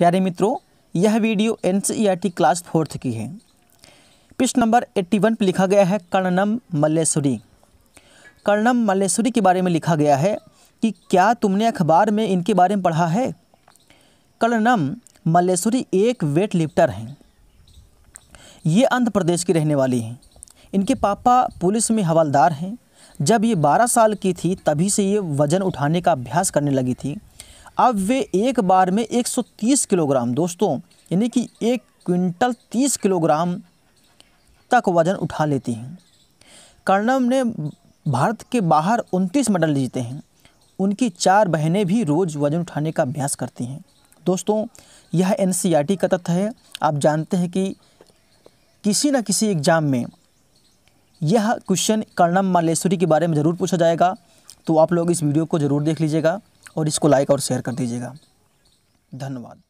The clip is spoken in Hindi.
प्यारे मित्रों यह वीडियो एन क्लास फोर्थ की है पृष्ठ नंबर 81 पर लिखा गया है कर्णम मल्लेश्वरी कर्णम मल्लेश्वरी के बारे में लिखा गया है कि क्या तुमने अखबार में इनके बारे में पढ़ा है कर्णम मल्लेश्वरी एक वेट लिफ्टर हैं ये आंध्र प्रदेश की रहने वाली हैं इनके पापा पुलिस में हवलदार हैं जब ये 12 साल की थी तभी से ये वज़न उठाने का अभ्यास करने लगी थी अब वे एक बार में 130 किलोग्राम दोस्तों यानी कि एक क्विंटल 30 किलोग्राम तक वज़न उठा लेती हैं कर्णम ने भारत के बाहर 29 मेडल जीते हैं उनकी चार बहनें भी रोज़ वज़न उठाने का अभ्यास करती हैं दोस्तों यह एन e का तथ्य है आप जानते हैं कि किसी न किसी एग्ज़ाम में यह क्वेश्चन कर्णम मालेश्वरी के बारे में ज़रूर पूछा जाएगा तो आप लोग इस वीडियो को ज़रूर देख लीजिएगा और इसको लाइक और शेयर कर दीजिएगा धन्यवाद